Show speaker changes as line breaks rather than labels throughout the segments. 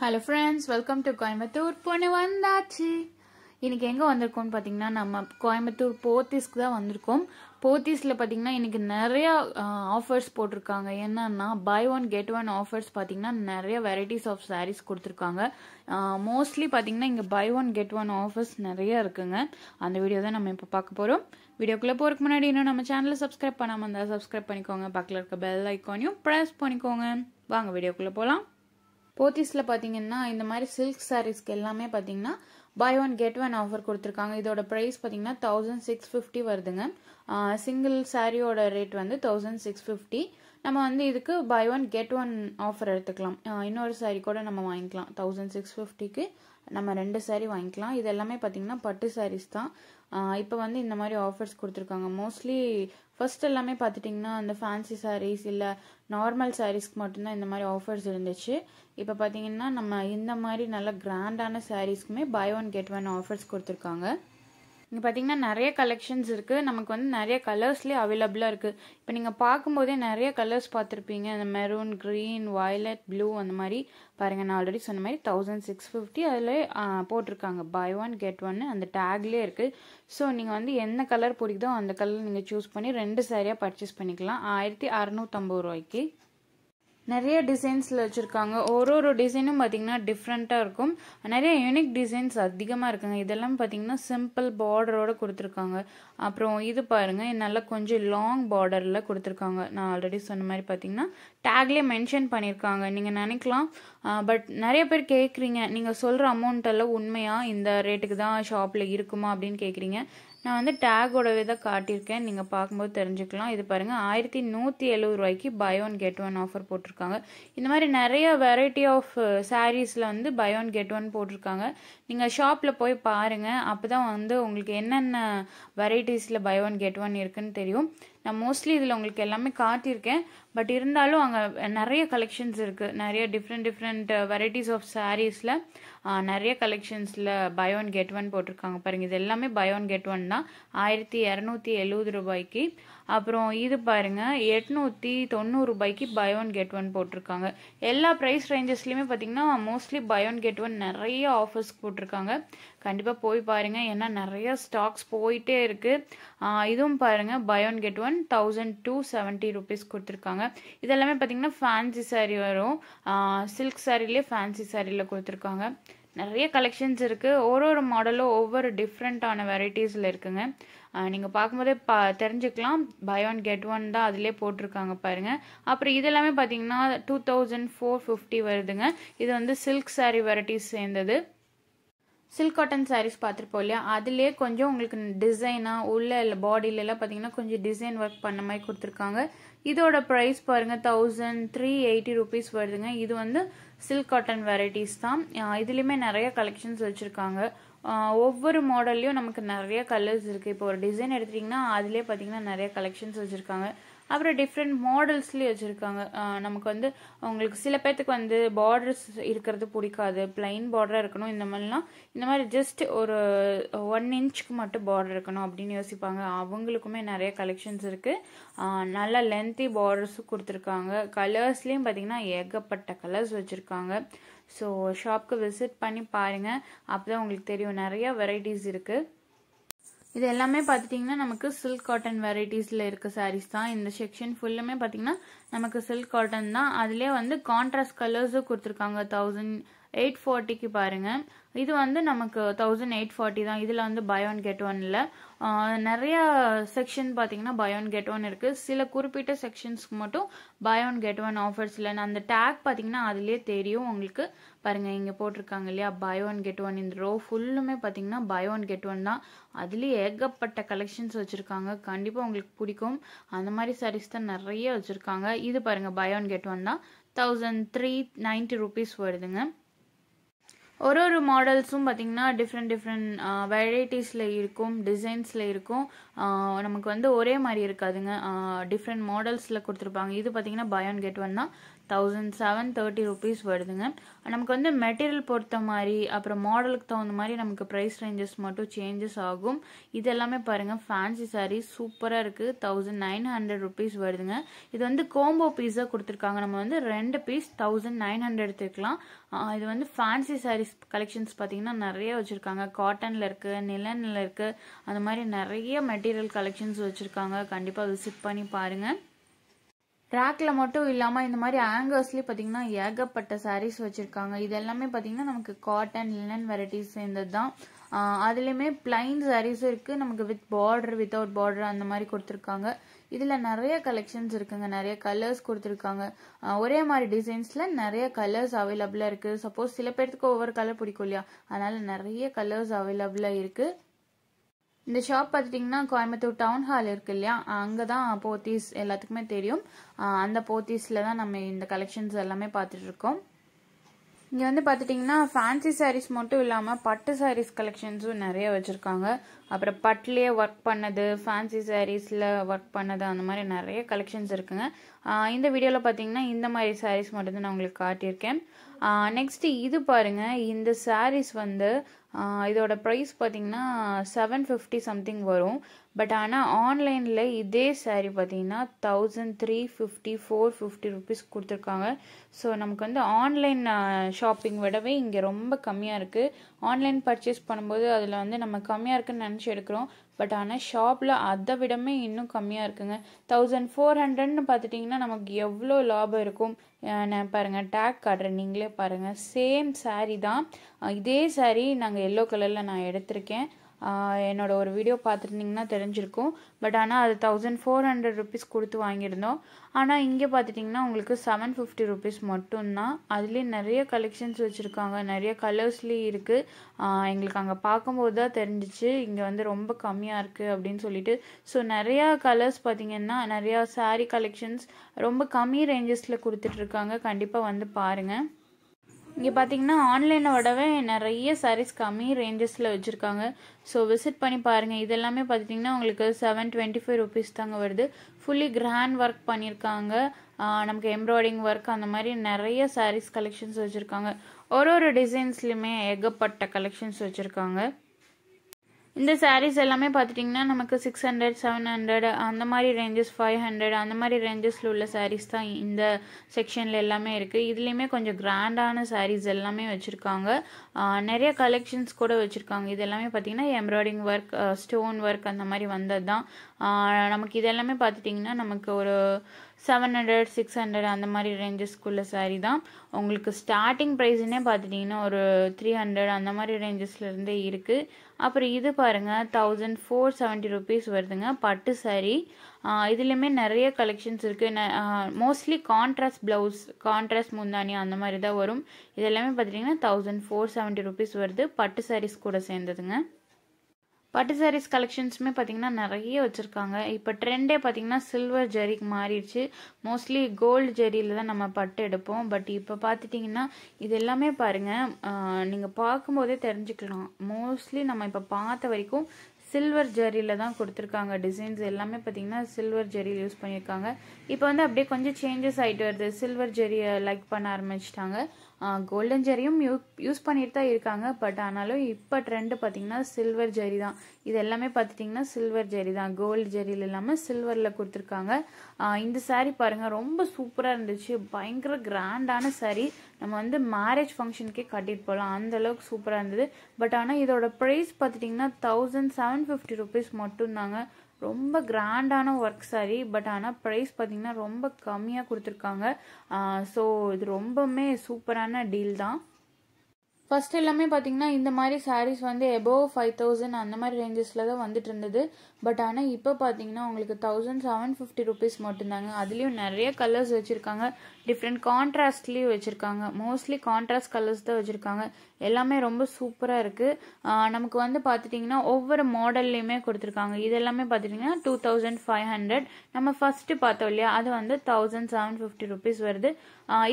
hello friends welcome to Coimbatore பொண்ணு வந்தாச்சு இன்றைக்கி எங்கே வந்திருக்கோம்னு பார்த்தீங்கன்னா நம்ம கோயம்புத்தூர் போத்தீஸ்க்கு தான் வந்திருக்கோம் போத்தீஸில் பார்த்தீங்கன்னா இன்றைக்கி நிறையா ஆஃபர்ஸ் போட்டிருக்காங்க என்னன்னா buy one get one offers பார்த்தீங்கன்னா நிறைய வெரைட்டிஸ் ஆஃப் சாரீஸ் கொடுத்துருக்காங்க மோஸ்ட்லி பார்த்தீங்கன்னா இங்கே buy one get one offers நிறைய இருக்குங்க அந்த வீடியோ தான் நம்ம இப்போ பார்க்க போகிறோம் வீடியோக்குள்ளே போகிறதுக்கு முன்னாடி இன்னும் நம்ம சேனலை சப்ஸ்கிரைப் பண்ணாமல் இருந்தால் சப்ஸ்கிரைப் பண்ணிக்கோங்க பக்கத்தில் இருக்க பெல் ஐக்கானையும் ப்ரெஸ் பண்ணிக்கோங்க வாங்க வீடியோக்குள்ளே போகலாம் போத்திஸில் பார்த்தீங்கன்னா இந்த மாதிரி சில்க் சாரீஸ்க்கு எல்லாமே பார்த்தீங்கன்னா buy one get one offer கொடுத்துருக்காங்க இதோட ப்ரைஸ் பார்த்தீங்கன்னா தௌசண்ட் சிக்ஸ் ஃபிஃப்டி வருதுங்க சிங்கிள் சாரியோட ரேட் வந்து தௌசண்ட் சிக்ஸ் ஃபிஃப்டி நம்ம வந்து இதுக்கு buy one get one offer எடுத்துக்கலாம் இன்னொரு சாரீ கூட நம்ம வாங்கிக்கலாம் தௌசண்ட் சிக்ஸ் ஃபிஃப்டிக்கு நம்ம ரெண்டு சாரீ வாங்கிக்கலாம் இது எல்லாமே பார்த்தீங்கன்னா பட்டு சாரீஸ் தான் இப்போ வந்து இந்த மாதிரி ஆஃபர்ஸ் கொடுத்துருக்காங்க மோஸ்ட்லி ஃபர்ஸ்ட் எல்லாமே பார்த்துட்டிங்கன்னா அந்த ஃபேன்சி சாரீஸ் இல்லை நார்மல் சாரீஸ்க்கு மட்டும்தான் இந்த மாதிரி ஆஃபர்ஸ் இருந்துச்சு இப்போ பார்த்தீங்கன்னா நம்ம இந்த மாதிரி நல்ல கிராண்டான சாரீஸ்க்குமே buy one get one offers கொடுத்துருக்காங்க இங்கே பார்த்தீங்கன்னா நிறைய கலெக்ஷன்ஸ் இருக்குது நமக்கு வந்து நிறைய கலர்ஸ்லேயே அவைலபிளாக இருக்குது இப்போ நீங்கள் பார்க்கும்போதே நிறைய கலர்ஸ் பார்த்துருப்பீங்க அந்த மெரூன் க்ரீன் வயலட் ப்ளூ அந்த மாதிரி பாருங்கள் நான் ஆல்ரெடி சொன்ன மாதிரி தௌசண்ட் சிக்ஸ் ஃபிஃப்டி அதில் போட்டிருக்காங்க பை ஒன் கெட் ஒன்னு அந்த டேக்லேயே இருக்குது ஸோ நீங்கள் வந்து என்ன கலர் பிடிக்குதோ அந்த கலர் நீங்கள் சூஸ் பண்ணி ரெண்டு சாரியாக பர்ச்சேஸ் பண்ணிக்கலாம் ஆயிரத்தி அறநூற்றம்பது ரூபாய்க்கு நிறைய டிசைன்ஸில் வச்சுருக்காங்க ஒரு ஒரு டிசைனும் பார்த்திங்கன்னா டிஃப்ரெண்ட்டாக இருக்கும் நிறைய யூனிக் டிசைன்ஸ் அதிகமாக இருக்குங்க இதெல்லாம் பார்த்திங்கன்னா சிம்பிள் பார்டரோடு கொடுத்துருக்காங்க அப்புறம் இது பாருங்கள் நல்லா கொஞ்சம் லாங் பார்டரில் கொடுத்துருக்காங்க நான் ஆல்ரெடி சொன்ன மாதிரி பார்த்திங்கன்னா டேக்லேயே மென்ஷன் பண்ணியிருக்காங்க நீங்கள் நினைக்கலாம் பட் நிறைய பேர் கேட்குறீங்க நீங்கள் சொல்கிற அமௌண்ட்டெல்லாம் உண்மையாக இந்த ரேட்டுக்கு தான் ஷாப்பில் இருக்குமா அப்படின்னு கேட்குறீங்க நான் வந்து டேக்கோட தான் காட்டியிருக்கேன் நீங்கள் பார்க்கும்போது தெரிஞ்சுக்கலாம் இது பாருங்கள் ஆயிரத்தி நூற்றி எழுபது ரூபாய்க்கு buy one get one offer போட்டிருக்காங்க இந்த மாதிரி நிறைய வெரைட்டி ஆஃப் சாரீஸில் வந்து பை ஒன் கெட் ஒன் போட்டிருக்காங்க நீங்கள் ஷாப்பில் போய் பாருங்கள் அப்போ தான் வந்து உங்களுக்கு என்னென்ன வெரைட்டிஸில் பை ஒன் கெட் ஒன் இருக்குன்னு தெரியும் நான் மோஸ்ட்லி இதில் உங்களுக்கு எல்லாமே காட்டியிருக்கேன் பட் இருந்தாலும் அங்கே நிறைய கலெக்ஷன்ஸ் இருக்குது நிறைய டிஃப்ரெண்ட் டிஃப்ரெண்ட் வெரைட்டிஸ் ஆஃப் சாரீஸில் நிறைய கலெக்ஷன்ஸில் பை ஒன் கெட் ஒன் போட்டிருக்காங்க பாருங்கள் இது எல்லாமே பை ஒன் கெட் ஒன் தான் ஆயிரத்தி இரநூத்தி எழுபது ரூபாய்க்கு அப்புறம் இது பாருங்கள் எட்நூற்றி தொண்ணூறு ரூபாய்க்கு பை ஒன் கெட் ஒன் போட்டிருக்காங்க எல்லா ப்ரைஸ் ரேஞ்சஸ்லையுமே பாத்தீங்கன்னா mostly buy one get one நிறைய ஆஃபர்ஸ் போட்டிருக்காங்க கண்டிப்பாக போய் பாருங்கள் ஏன்னா நிறைய ஸ்டாக்ஸ் போயிட்டே இருக்குது இதுவும் பாருங்கள் buy one get one thousand two seventy rupees கொடுத்துருக்காங்க இதெல்லாமே பார்த்தீங்கன்னா ஃபேன்சி சாரி வரும் சில்க் சாரிலேயே ஃபேன்சி சாரியில் கொடுத்துருக்காங்க நிறைய கலெக்ஷன்ஸ் இருக்குது ஒரு ஒரு மாடலும் ஒவ்வொரு டிஃப்ரெண்ட்டான வெரைட்டிஸில் இருக்குங்க நீங்கள் பார்க்கும்போதே பா தெரிஞ்சுக்கலாம் பை ஒன் கெட் ஒன் தான் அதிலே போட்டிருக்காங்க பாருங்கள் அப்புறம் இதெல்லாமே பார்த்தீங்கன்னா டூ தௌசண்ட் ஃபோர் ஃபிஃப்டி வருதுங்க இது வந்து சில்க் சாரீ வெரைட்டிஸ் சேர்ந்தது சில்க் காட்டன் சாரீஸ் பார்த்துருப்போம் இல்லையா அதுலேயே கொஞ்சம் உங்களுக்கு டிசைனாக உள்ள இல்லை பாடியிலலாம் பார்த்தீங்கன்னா கொஞ்சம் டிசைன் ஒர்க் பண்ண மாதிரி கொடுத்துருக்காங்க இதோட ப்ரைஸ் பாருங்கள் தௌசண்ட் த்ரீ எயிட்டி ருபீஸ் வருதுங்க இது வந்து சில்க் காட்டன் வெரைட்டிஸ் தான் இதுலேயுமே நிறைய கலெக்ஷன்ஸ் வச்சுருக்காங்க ஒவ்வொரு மாடல்லையும் நமக்கு நிறைய கலர்ஸ் இருக்குது இப்போ ஒரு டிசைன் எடுத்துட்டிங்கன்னா அதிலே பார்த்தீங்கன்னா நிறைய கலெக்ஷன்ஸ் வச்சுருக்காங்க அப்புறம் டிஃப்ரெண்ட் மாடல்ஸ்லேயும் வச்சுருக்காங்க நமக்கு வந்து அவங்களுக்கு சில பேர்த்துக்கு வந்து பார்டர்ஸ் இருக்கிறது பிடிக்காது பிளைன் பார்டராக இருக்கணும் இந்த மாதிரிலாம் இந்த மாதிரி ஜஸ்ட் ஒரு ஒன் இன்ச்சுக்கு மட்டும் பார்டர் இருக்கணும் அப்படின்னு யோசிப்பாங்க அவங்களுக்குமே நிறைய கலெக்ஷன்ஸ் இருக்குது நல்ல லென்த்தி பார்டர்ஸும் கொடுத்துருக்காங்க கலர்ஸ்லேயும் பார்த்தீங்கன்னா ஏகப்பட்ட கலர்ஸ் வச்சுருக்காங்க ஸோ ஷாப்க்கு விசிட் பண்ணி பாருங்கள் அப்போ தான் உங்களுக்கு தெரியும் நிறைய வெரைட்டிஸ் இருக்குது இது எல்லாமே பார்த்துட்டிங்கன்னா நமக்கு சில்க் காட்டன் வெரைட்டிஸில் இருக்க சாரீஸ் தான் இந்த செக்ஷன் ஃபுல்லுமே பார்த்தீங்கன்னா நமக்கு சில்க் காட்டன் தான் அதிலே வந்து கான்ட்ராஸ்ட் கலர்ஸும் கொடுத்துருக்காங்க தௌசண்ட் எயிட் ஃபார்ட்டிக்கு பாருங்கள் இது வந்து நமக்கு தௌசண்ட் எயிட் ஃபார்ட்டி தான் இதில் வந்து பை ஒன் கெட் ஒன் இல்லை நிறையா செக்ஷன் பார்த்தீங்கன்னா பயோன் கெட் ஒன் இருக்குது சில குறிப்பிட்ட செக்ஷன்ஸ்க்கு மட்டும் பயோன் கெட் ஒன் ஆஃபர்ஸ் இல்லைன்னு அந்த டேக் பார்த்தீங்கன்னா அதுலேயே தெரியும் உங்களுக்கு பாருங்கள் இங்கே போட்டிருக்காங்க இல்லையா பை ஒன் கெட் ஒன் இந்த ரோ ஃபுல்லுமே பார்த்தீங்கன்னா பயோன் ஒன் கெட் ஒன் தான் அதுலேயே ஏகப்பட்ட கலெக்ஷன்ஸ் வச்சுருக்காங்க கண்டிப்பாக உங்களுக்கு பிடிக்கும் அந்த மாதிரி சாரீஸ் தான் நிறைய வச்சுருக்காங்க இது பாருங்கள் பயோன் கெட் ஒன் தான் தௌசண்ட் த்ரீ நைன்ட்டி ருபீஸ் வருதுங்க ஒரு ஒரு மாடல்ஸும் பார்த்தீங்கன்னா டிஃப்ரெண்ட் டிஃப்ரெண்ட் வெரைட்டிஸில் இருக்கும் டிசைன்ஸில் இருக்கும் நமக்கு வந்து ஒரே மாதிரி இருக்காதுங்க டிஃப்ரெண்ட் மாடல்ஸில் கொடுத்துருப்பாங்க இது பார்த்தீங்கன்னா பயோன் கெட் ஒன் தான் தௌசண்ட் செவன் தேர்ட்டி ருபீஸ் வருதுங்க நமக்கு வந்து மெட்டீரியல் பொறுத்த மாதிரி அப்புறம் மாடலுக்கு தகுந்த மாதிரி நமக்கு ப்ரைஸ் ரேஞ்சஸ் மட்டும் சேஞ்சஸ் ஆகும் இது எல்லாமே பாருங்கள் ஃபேன்சி சாரீ சூப்பராக இருக்குது தௌசண்ட் நைன் ஹண்ட்ரட் ருபீஸ் வருதுங்க இது வந்து கோம்போ பீஸாக கொடுத்துருக்காங்க நம்ம வந்து ரெண்டு பீஸ் தௌசண்ட் நைன் ஹண்ட்ரட் எடுத்துக்கலாம் இது வந்து ஃபேன்சி சாரீஸ் கலெக்ஷன்ஸ் பார்த்தீங்கன்னா நிறைய வச்சுருக்காங்க காட்டனில் இருக்குது நிலனில் இருக்குது அந்த மாதிரி நிறைய மெட்டீரியல் கலெக்ஷன்ஸ் வச்சுருக்காங்க கண்டிப்பாக விசிட் பண்ணி பாருங்கள் ரேக்கில் மட்டும் இல்லாமல் இந்த மாதிரி ஆங்கர்ஸ்லேயே பார்த்தீங்கன்னா ஏகப்பட்ட சாரீஸ் வச்சுருக்காங்க இது எல்லாமே பார்த்தீங்கன்னா நமக்கு காட்டன் லினன் வெரைட்டிஸ் சேர்ந்தது தான் அதுலேயுமே பிளைன் சாரீஸ் இருக்குது நமக்கு வித் பார்டர் வித்தவுட் பார்டர் அந்த மாதிரி கொடுத்துருக்காங்க இதில் நிறைய கலெக்ஷன்ஸ் இருக்குங்க நிறைய கலர்ஸ் கொடுத்துருக்காங்க ஒரே மாதிரி டிசைன்ஸில் நிறைய கலர்ஸ் அவைலபிளாக இருக்குது சப்போஸ் சில பேர்த்துக்கு ஒவ்வொரு கலர் பிடிக்கும் இல்லையா அதனால் நிறைய கலர்ஸ் அவைலபிளாக இருக்குது இந்த ஷாப் பார்த்துட்டிங்கன்னா கோயம்புத்தூர் டவுன் ஹால் இருக்கு இல்லையா அங்கே தான் போத்தீஸ் எல்லாத்துக்குமே தெரியும் அந்த போத்தீஸில் தான் நம்ம இந்த கலெக்ஷன்ஸ் எல்லாமே பார்த்துட்ருக்கோம் இங்கே வந்து பார்த்துட்டிங்கன்னா ஃபேன்சி சாரீஸ் மட்டும் இல்லாமல் பட்டு சாரீஸ் கலெக்ஷன்ஸும் நிறைய வச்சுருக்காங்க அப்புறம் பட்லேயே ஒர்க் பண்ணது ஃபேன்சி சாரீஸில் ஒர்க் பண்ணது அந்த மாதிரி நிறைய கலெக்ஷன்ஸ் இருக்குங்க இந்த வீடியோவில் பார்த்தீங்கன்னா இந்த மாதிரி சாரீஸ் மட்டும்தான் நான் உங்களுக்கு காட்டியிருக்கேன் நெக்ஸ்ட்டு இது பாருங்கள் இந்த சாரீஸ் வந்து இதோட ப்ரைஸ் பார்த்தீங்கன்னா செவன் ஃபிஃப்டி சம்திங் வரும் பட் ஆனால் ஆன்லைனில் இதே சாரீ பார்த்தீங்கன்னா thousand three fifty four fifty rupees கொடுத்துருக்காங்க ஸோ நமக்கு வந்து ஆன்லைன் ஷாப்பிங் விடவே இங்கே ரொம்ப கம்மியாக இருக்குது ஆன்லைன் பர்ச்சேஸ் பண்ணும்போது அதில் வந்து நம்ம கம்மியாக இருக்குன்னு நினச்சி எடுக்கிறோம் பட் ஆனால் ஷாப்பில் அதை விடமே இன்னும் கம்மியாக இருக்குங்க தௌசண்ட் ஃபோர் ஹண்ட்ரட்னு பார்த்துட்டிங்கன்னா நமக்கு எவ்வளோ லாபம் இருக்கும் பாருங்கள் டேக் காட்டுறேன் நீங்களே பாருங்கள் சேம் சாரீ தான் இதே சாரீ நாங்கள் எல்லோ கலரில் நான் எடுத்திருக்கேன் என்னோட ஒரு வீடியோ பார்த்துருந்தீங்கன்னா தெரிஞ்சிருக்கும் பட் ஆனால் அது தௌசண்ட் ஃபோர் ஹண்ட்ரட் ருபீஸ் கொடுத்து வாங்கியிருந்தோம் ஆனால் இங்கே பார்த்துட்டிங்கன்னா உங்களுக்கு செவன் ஃபிஃப்டி ருபீஸ் மட்டும்தான் அதுலேயும் நிறைய கலெக்ஷன்ஸ் வச்சுருக்காங்க நிறைய கலர்ஸ்லேயும் இருக்குது எங்களுக்கு அங்கே பார்க்கும்போது தான் தெரிஞ்சிச்சு இங்கே வந்து ரொம்ப கம்மியாக இருக்குது அப்படின்னு சொல்லிட்டு ஸோ நிறையா கலர்ஸ் பார்த்திங்கன்னா நிறையா சாரீ கலெக்ஷன்ஸ் ரொம்ப கம்மி ரேஞ்சஸில் கொடுத்துட்ருக்காங்க கண்டிப்பாக வந்து பாருங்கள் இங்கே பார்த்தீங்கன்னா ஆன்லைனில் விடவே நிறைய சாரீஸ் கம்மி ரேஞ்சஸில் வச்சுருக்காங்க ஸோ விசிட் பண்ணி பாருங்கள் இதெல்லாமே பார்த்துட்டிங்கன்னா உங்களுக்கு செவன் டுவெண்ட்டி ஃபைவ் ருபீஸ் தாங்க வருது ஃபுல்லி கிராண்ட் ஒர்க் பண்ணியிருக்காங்க நமக்கு எம்ப்ராய்டிங் ஒர்க் அந்த மாதிரி நிறைய சாரீஸ் கலெக்ஷன்ஸ் வச்சுருக்காங்க ஒரு ஒரு டிசைன்ஸ்லையுமே ஏகப்பட்ட கலெக்ஷன்ஸ் வச்சுருக்காங்க இந்த சாரீஸ் எல்லாமே பார்த்துட்டிங்கன்னா நமக்கு சிக்ஸ் ஹண்ட்ரட் செவன் ஹண்ட்ரட் அந்த மாதிரி ரேஞ்சஸ் ஃபைவ் ஹண்ட்ரட் அந்த மாதிரி ரேஞ்சஸில் உள்ள சாரீஸ் தான் இந்த செக்ஷனில் எல்லாமே இருக்குது இதுலேயுமே கொஞ்சம் கிராண்டான சாரீஸ் எல்லாமே வச்சுருக்காங்க நிறைய கலெக்ஷன்ஸ் கூட வச்சுருக்காங்க இது எல்லாமே பார்த்திங்கன்னா எம்ப்ராய்டிங் ஒர்க் ஸ்டோன் ஒர்க் அந்த மாதிரி வந்தது தான் நமக்கு இதெல்லாமே பார்த்துட்டிங்கன்னா நமக்கு ஒரு செவன் ஹண்ட்ரட் சிக்ஸ் ஹண்ட்ரட் அந்த மாதிரி ரேஞ்சஸ்க்குள்ள சாரீ தான் உங்களுக்கு ஸ்டார்டிங் ப்ரைஸ்னே பார்த்துட்டிங்கன்னா ஒரு த்ரீ ஹண்ட்ரட் அந்த மாதிரி ரேஞ்சஸ்லேருந்தே இருக்குது அப்புறம் இது பாருங்கள் தௌசண்ட் ஃபோர் செவன்ட்டி ருபீஸ் வருதுங்க பட்டு சாரீ இதுலேயுமே நிறைய கலெக்ஷன்ஸ் இருக்குது மோஸ்ட்லி கான்ட்ராஸ்ட் ப்ளவுஸ் கான்ட்ராஸ்ட் முந்தானி அந்த மாதிரி தான் வரும் இதெல்லாமே பார்த்துட்டிங்கன்னா தௌசண்ட் ஃபோர் செவன்ட்டி ருபீஸ் வருது பட்டு சாரீஸ் கூட சேர்ந்ததுங்க பட்டு சாரீஸ் கலெக்ஷன்ஸுமே பார்த்தீங்கன்னா நிறைய வச்சுருக்காங்க இப்போ ட்ரெண்டே பார்த்திங்கன்னா சில்வர் ஜரிக்கு மாறிடுச்சு மோஸ்ட்லி கோல்டு ஜரியில் தான் நம்ம பட்டு எடுப்போம் பட் இப்போ பார்த்துட்டிங்கன்னா இது எல்லாமே பாருங்கள் நீங்கள் பார்க்கும்போதே தெரிஞ்சுக்கலாம் மோஸ்ட்லி நம்ம இப்போ பார்த்த வரைக்கும் சில்வர் ஜரியில் தான் கொடுத்துருக்காங்க டிசைன்ஸ் எல்லாமே பார்த்திங்கன்னா சில்வர் ஜெரியில் யூஸ் பண்ணியிருக்காங்க இப்போ வந்து அப்படியே கொஞ்சம் சேஞ்சஸ் ஆகிட்டு வருது சில்வர் ஜெரியை லைக் பண்ண ஆரம்பிச்சிட்டாங்க கோல்டன் ஜரியும் யூஸ் பண்ணிட்டு தான் இருக்காங்க பட் ஆனாலும் இப்போ ட்ரெண்டு பார்த்திங்கன்னா சில்வர் ஜரி தான் இது எல்லாமே பார்த்துட்டிங்கன்னா சில்வர் ஜரி தான் கோல்டு ஜரியில் இல்லாமல் சில்வரில் கொடுத்துருக்காங்க இந்த சாரீ பாருங்கள் ரொம்ப சூப்பராக இருந்துச்சு பயங்கர கிராண்டான சாரீ நம்ம வந்து மேரேஜ் ஃபங்க்ஷனுக்கே கட்டிட்டு போகலாம் அந்தளவுக்கு சூப்பராக இருந்தது பட் ஆனால் இதோட ப்ரைஸ் பார்த்துட்டிங்கன்னா தௌசண்ட் செவன் ஃபிஃப்டி ருபீஸ் மட்டும்தாங்க ரொம்ப கிராண்டான ஒர்க் சாரி பட் ஆனால் ப்ரைஸ் பார்த்தீங்கன்னா ரொம்ப கம்மியாக கொடுத்துருக்காங்க ஸோ இது ரொம்பவுமே சூப்பரான டீல் தான் ஃபர்ஸ்ட் எல்லாமே பார்த்தீங்கன்னா இந்த மாதிரி சாரீஸ் வந்து எபோவ் ஃபைவ் தௌசண்ட் அந்த மாதிரி ரேஞ்சஸில் தான் வந்துட்டு இருந்தது பட் ஆனால் இப்போ பார்த்தீங்கன்னா உங்களுக்கு தௌசண்ட் செவன் ஃபிஃப்டி ருபீஸ் மட்டும்தாங்க அதுலேயும் நிறைய கலர்ஸ் வச்சுருக்காங்க டிஃப்ரெண்ட் கான்ட்ராஸ்ட்லேயும் வச்சுருக்காங்க மோஸ்ட்லி கான்ட்ராஸ்ட் கலர்ஸ் தான் வச்சுருக்காங்க எல்லாமே ரொம்ப சூப்பராக இருக்குது நமக்கு வந்து பார்த்துட்டிங்கன்னா ஒவ்வொரு மாடல்லையுமே கொடுத்துருக்காங்க இது எல்லாமே பார்த்துட்டிங்கன்னா டூ தௌசண்ட் ஃபைவ் ஹண்ட்ரட் நம்ம ஃபஸ்ட்டு பார்த்தோம் இல்லையா அது வந்து தௌசண்ட் செவன் ஃபிஃப்டி ருபீஸ் வருது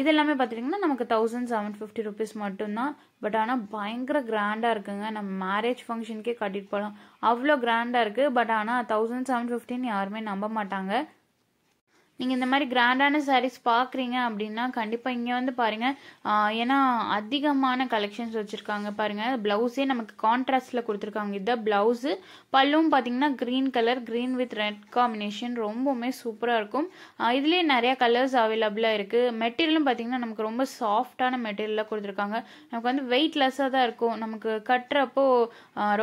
இது எல்லாமே பார்த்துட்டிங்கன்னா நமக்கு தௌசண்ட் செவன் ஃபிஃப்டி ருபீஸ் மட்டும்தான் பட் ஆனால் பயங்கர கிராண்டாக இருக்குங்க நம்ம மேரேஜ் ஃபங்க்ஷனுக்கே கட்டிட்டு போகலாம் அவ்வளோ கிராண்டாக இருக்குது பட் ஆனால் தௌசண்ட் செவன் ஃபிஃப்டின்னு யாருமே நம்ப மாட்டாங்க நீங்கள் இந்த மாதிரி கிராண்டான சாரீஸ் பார்க்குறீங்க அப்படின்னா கண்டிப்பாக இங்கே வந்து பாருங்கள் ஏன்னா அதிகமான கலெக்ஷன்ஸ் வச்சுருக்காங்க பாருங்கள் ப்ளவுஸே நமக்கு கான்ட்ராஸ்டில் கொடுத்துருக்காங்க இதுதான் ப்ளவுஸு பல்லும் பார்த்தீங்கன்னா green colour green with red combination ரொம்பவுமே சூப்பராக இருக்கும் இதுலேயே நிறையா கலர்ஸ் அவைலபிளாக இருக்குது மெட்டீரியலும் பார்த்தீங்கன்னா நமக்கு ரொம்ப சாஃப்டான மெட்டீரியலாக கொடுத்துருக்காங்க நமக்கு வந்து வெயிட்லெஸ்ஸாக தான் இருக்கும் நமக்கு கட்டுறப்போ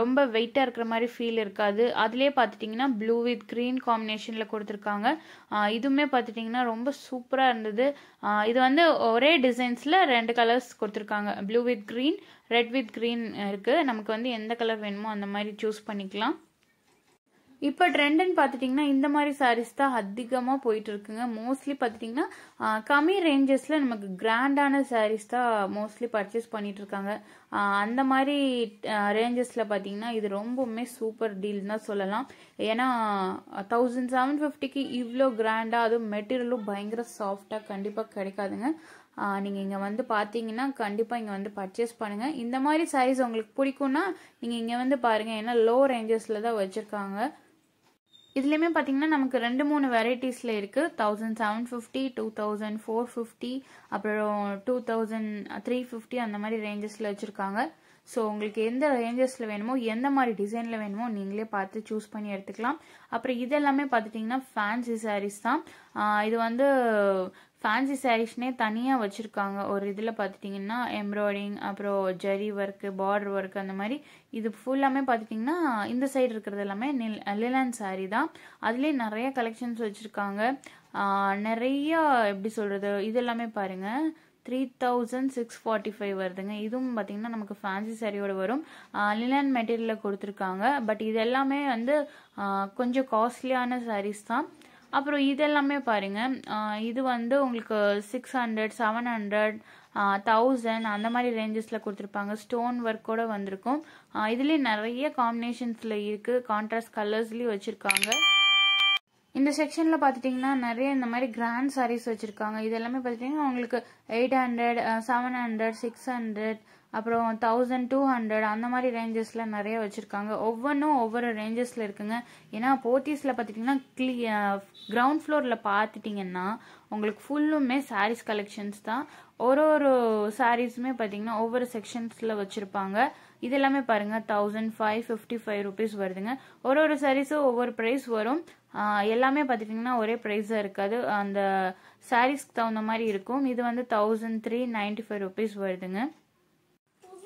ரொம்ப வெயிட்டாக இருக்கிற மாதிரி ஃபீல் இருக்காது அதுலேயே பார்த்துட்டிங்கன்னா ப்ளூ வித் க்ரீன் காம்பினேஷனில் கொடுத்துருக்காங்க இதுவுமே எல்லாமே பார்த்துட்டிங்கன்னா ரொம்ப சூப்பராக இருந்தது இது வந்து ஒரே டிசைன்ஸில் ரெண்டு கலர்ஸ் கொடுத்துருக்காங்க blue with green red with green இருக்குது நமக்கு வந்து எந்த கலர் வேணுமோ அந்த மாதிரி சூஸ் பண்ணிக்கலாம் இப்போ ட்ரெண்ட்னு பார்த்துட்டிங்கன்னா இந்த மாதிரி சாரீஸ் தான் அதிகமாக போயிட்டு இருக்குங்க மோஸ்ட்லி பார்த்துட்டிங்கன்னா கம்மி ரேஞ்சஸ்ல நமக்கு கிராண்டான சாரீஸ் தான் மோஸ்ட்லி பர்ச்சேஸ் பண்ணிட்டு இருக்காங்க அந்த மாதிரி ரேஞ்சஸில் பார்த்தீங்கன்னா இது ரொம்பவுமே சூப்பர் டீல் தான் சொல்லலாம் ஏன்னா தௌசண்ட் செவன் ஃபிஃப்டிக்கு இவ்வளோ கிராண்டா அதுவும் மெட்டீரியலும் பயங்கர சாஃப்டா கண்டிப்பாக கிடைக்காதுங்க நீங்கள் இங்கே வந்து பார்த்தீங்கன்னா கண்டிப்பாக இங்கே வந்து பர்ச்சேஸ் பண்ணுங்கள் இந்த மாதிரி சாரீஸ் உங்களுக்கு பிடிக்கும்னா நீங்கள் இங்கே வந்து பாருங்கள் ஏன்னா லோ ரேஞ்சஸில் தான் வச்சுருக்காங்க இதுலேயுமே பார்த்தீங்கன்னா நமக்கு ரெண்டு மூணு வெரைட்டிஸில் இருக்குது thousand seven fifty two thousand four fifty அப்புறம் டூ தௌசண்ட் த்ரீ ஃபிஃப்டி அந்த மாதிரி ரேஞ்சஸில் வச்சுருக்காங்க ஸோ உங்களுக்கு எந்த ரேஞ்சஸில் வேணுமோ எந்த மாதிரி டிசைனில் வேணுமோ நீங்களே பார்த்து சூஸ் பண்ணி எடுத்துக்கலாம் அப்புறம் இதெல்லாமே பார்த்துட்டிங்கன்னா ஃபேன்சி சாரீஸ் தான் இது வந்து ஃபேன்சி சாரீஸ்னே தனியாக வச்சுருக்காங்க ஒரு இதில் பார்த்துட்டிங்கன்னா எம்ப்ராய்டிங் அப்புறம் ஜரி ஒர்க்கு பார்டர் ஒர்க் அந்த மாதிரி இது ஃபுல்லாமே பார்த்துட்டிங்கன்னா இந்த சைடு இருக்கிறது எல்லாமே நில் லிலான் சாரீ தான் அதுலேயே நிறைய கலெக்ஷன்ஸ் வச்சுருக்காங்க நிறையா எப்படி சொல்கிறது இது எல்லாமே பாருங்கள் three thousand six forty five வருதுங்க இதுவும் பார்த்தீங்கன்னா நமக்கு ஃபேன்சி சாரியோடு வரும் லிலான் மெட்டீரியலில் கொடுத்துருக்காங்க பட் இது எல்லாமே வந்து கொஞ்சம் காஸ்ட்லியான சாரீஸ் தான் அப்புறம் இதெல்லாமே பாருங்கள் இது வந்து உங்களுக்கு six hundred seven hundred thousand அந்த மாதிரி ரேஞ்சஸில் கொடுத்துருப்பாங்க ஸ்டோன் ஒர்க்கோட வந்திருக்கும் இதுலேயும் நிறைய காம்பினேஷன்ஸ்ல இருக்குது கான்ட்ராஸ்ட் கலர்ஸ்லேயும் வச்சுருக்காங்க இந்த செக்ஷனில் பார்த்துட்டிங்கன்னா நிறைய இந்த மாதிரி கிராண்ட் சாரீஸ் வச்சுருக்காங்க இது எல்லாமே பார்த்துட்டிங்கன்னா உங்களுக்கு eight hundred seven hundred six hundred அப்புறம் தௌசண்ட் டூ ஹண்ட்ரட் அந்த மாதிரி ரேஞ்சஸில் நிறைய வச்சுருக்காங்க ஒவ்வொன்றும் ஒவ்வொரு ரேஞ்சஸில் இருக்குங்க ஏன்னா போத்தீஸில் பார்த்துட்டிங்கன்னா கிளி கிரவுண்ட் ஃப்ளோரில் பார்த்துட்டிங்கன்னா உங்களுக்கு ஃபுல்லுமே சாரீஸ் கலெக்ஷன்ஸ் தான் ஒரு ஒரு சாரீஸுமே பார்த்தீங்கன்னா ஒவ்வொரு செக்ஷன்ஸில் வச்சுருப்பாங்க இது எல்லாமே பாருங்க thousand five fifty five rupees வருதுங்க ஒரு ஒரு சாரீஸும் ஒவ்வொரு ப்ரைஸ் வரும் எல்லாமே பார்த்துட்டிங்கன்னா ஒரே ப்ரைஸாக இருக்காது அந்த சாரீஸ்க்கு தகுந்த மாதிரி இருக்கும் இது வந்து thousand three ninety five rupees வருதுங்க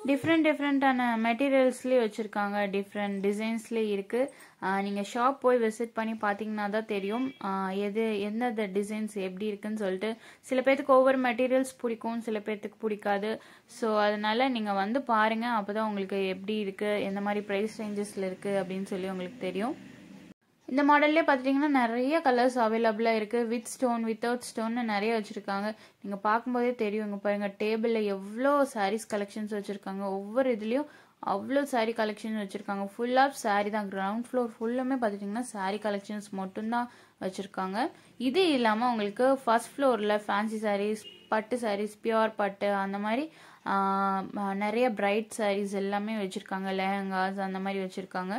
டிஃப்ரெண்ட் டிஃப்ரெண்ட்டான மெட்டீரியல்ஸ்லேயும் வச்சுருக்காங்க டிஃப்ரெண்ட் டிசைன்ஸ்லேயும் இருக்குது நீங்கள் ஷாப் போய் விசிட் பண்ணி பார்த்தீங்கன்னா தான் தெரியும் எது எந்தெந்த டிசைன்ஸ் எப்படி இருக்குதுன்னு சொல்லிட்டு சில பேர்த்துக்கு ஒவ்வொரு மெட்டீரியல்ஸ் பிடிக்கும் சில பேர்த்துக்கு பிடிக்காது ஸோ அதனால் நீங்கள் வந்து பாருங்கள் அப்போ தான் உங்களுக்கு எப்படி இருக்குது எந்த மாதிரி ப்ரைஸ் ரேஞ்சஸில் இருக்குது அப்படின்னு சொல்லி உங்களுக்கு தெரியும் இந்த மாடல்லே பார்த்துட்டிங்கன்னா நிறைய கலர்ஸ் அவைலபிளாக இருக்குது வித் ஸ்டோன் வித்தவுட் ஸ்டோன்னு நிறைய வச்சுருக்காங்க நீங்கள் பார்க்கும்போதே தெரியும் இங்கே பாருங்கள் டேபிளில் எவ்வளோ சாரீஸ் கலெக்ஷன்ஸ் வச்சுருக்காங்க ஒவ்வொரு இதுலேயும் அவ்வளோ சாரீ கலெக்ஷன் வச்சுருக்காங்க ஃபுல்லாக சாரீ தான் கிரவுண்ட் ஃப்ளோர் ஃபுல்லுமே பார்த்துட்டிங்கன்னா சாரீ கலெக்ஷன்ஸ் மட்டும்தான் வச்சுருக்காங்க இது இல்லாமல் உங்களுக்கு ஃபர்ஸ்ட் ஃப்ளோரில் ஃபேன்சி சாரீஸ் பட்டு சாரீஸ் பியூர் பட்டு அந்த மாதிரி நிறைய பிரைட் சாரீஸ் எல்லாமே வச்சுருக்காங்க லெஹங்காஸ் அந்த மாதிரி வச்சுருக்காங்க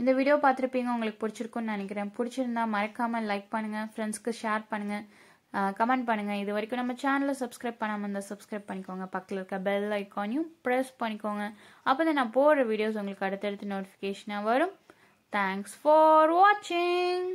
இந்த வீடியோ பார்த்துருப்பீங்க உங்களுக்கு பிடிச்சிருக்குன்னு நினைக்கிறேன் பிடிச்சிருந்தா மறக்காமல் லைக் பண்ணுங்கள் ஃப்ரெண்ட்ஸ்க்கு ஷேர் பண்ணுங்கள் கமெண்ட் பண்ணுங்கள் இது வரைக்கும் நம்ம சேனலை சப்ஸ்கிரைப் பண்ணாமல் இருந்தால் சப்ஸ்கிரைப் பண்ணிக்கோங்க பக்கத்தில் இருக்க பெல் ஐக்கானையும் ப்ரெஸ் பண்ணிக்கோங்க அப்போ தான் நான் போடுற வீடியோஸ் உங்களுக்கு அடுத்தடுத்து நோட்டிஃபிகேஷனாக வரும் தேங்க்ஸ் ஃபார் வாட்சிங்